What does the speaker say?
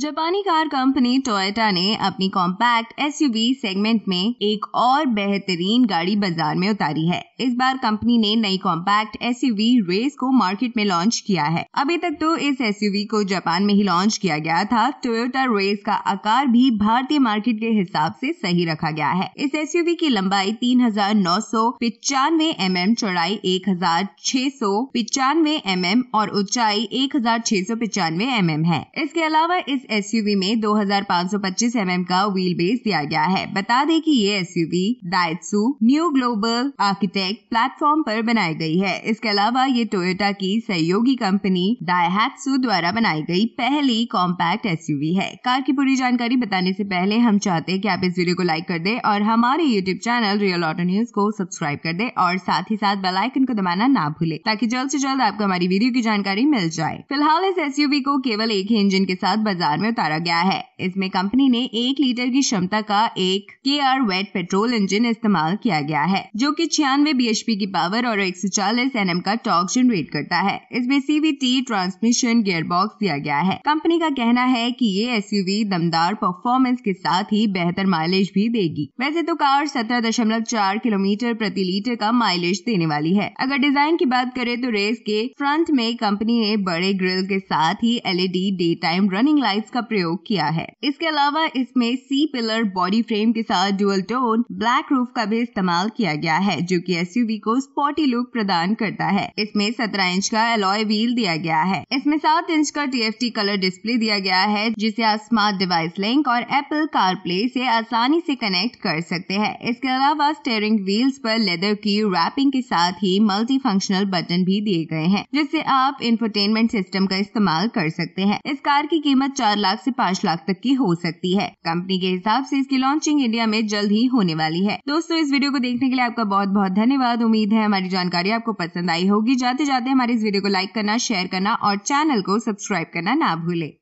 जापानी car company Toyota ने अपनी कॉम्पैक्ट एसयूवी सेगमेंट में एक और बेहतरीन गाड़ी बाजार में उतारी है इस बार कंपनी ने नई कॉम्पैक्ट एसयूवी रेस को मार्केट में लॉन्च किया है अभी तक तो इस एसयूवी को जापान में ही लॉन्च किया गया था टोयोटा रेस का आकार भी भारतीय मार्केट के हिसाब से सही रखा गया है इस एस की लंबाई तीन हजार नौ सौ पिचानवे एम एम चौड़ाई एक हजार छह सौ पिचानवे एम एम और ऊंचाई एक हजार छह सौ पिचानवे एम एम है इसके अलावा इस एसयूवी में 2525 एमएम का व्हील बेस दिया गया है बता दें कि ये एसयूवी यू न्यू ग्लोबल आर्किटेक्ट प्लेटफॉर्म पर बनाई गई है इसके अलावा ये टोयोटा की सहयोगी कंपनी दायहत्सू द्वारा बनाई गई पहली कॉम्पैक्ट एस है कार की पूरी जानकारी बताने से पहले हम चाहते हैं कि आप इस वीडियो को लाइक कर दे और हमारे YouTube channel real auto news को सब्सक्राइब कर दे और साथ ही साथ बेलाइकन को दबाना ना भूले ताकि जल्द ऐसी जल्द आपको हमारी वीडियो की जानकारी मिल जाए फिलहाल इस एसयूवी को केवल एक ही इंजन के साथ बाजार बाजार में उतारा गया है इसमें कंपनी ने एक लीटर की क्षमता का एक के आर वेट पेट्रोल इंजन इस्तेमाल किया गया है जो कि छियानवे बी की पावर और एक सौ चालीस एन का टॉक जनरेट करता है इसमें सीवीटी ट्रांसमिशन बॉक्स दिया गया है कंपनी का कहना है कि ये एसयूवी दमदार परफॉर्मेंस के साथ ही बेहतर माइलेज भी देगी वैसे तो कार सत्रह दशमलव चार किलोमीटर प्रति लीटर का माइलेज देने वाली है अगर डिजाइन की बात करें तो रेस के फ्रंट में कंपनी ने बड़े ग्रिल के साथ ही LED daytime running light lights का प्रयोग किया है इसके अलावा इसमें सी पिलर बॉडी फ्रेम के साथ डुअल टोन ब्लैक रूफ का भी इस्तेमाल किया गया है जो कि एसयूवी को स्पॉटी लुक प्रदान करता है इसमें सत्रह इंच का एलॉय व्हील दिया गया है इसमें सात इंच का टी कलर डिस्प्ले दिया गया है जिसे आप स्मार्ट डिवाइस लिंक और एप्पल कार प्ले से आसानी से कनेक्ट कर सकते हैं इसके अलावा स्टेयरिंग व्हील्स पर लेदर की रैपिंग के साथ ही मल्टी फंक्शनल बटन भी दिए गए हैं जिससे आप इंफरटेनमेंट सिस्टम का इस्तेमाल कर सकते हैं इस कार की कीमत चार चार लाख से पाँच लाख तक की हो सकती है कंपनी के हिसाब से इसकी लॉन्चिंग इंडिया में जल्द ही होने वाली है दोस्तों इस वीडियो को देखने के लिए आपका बहुत बहुत धन्यवाद उम्मीद है हमारी जानकारी आपको पसंद आई होगी जाते जाते हमारे इस वीडियो को लाइक करना शेयर करना और चैनल को सब्सक्राइब करना ना भूले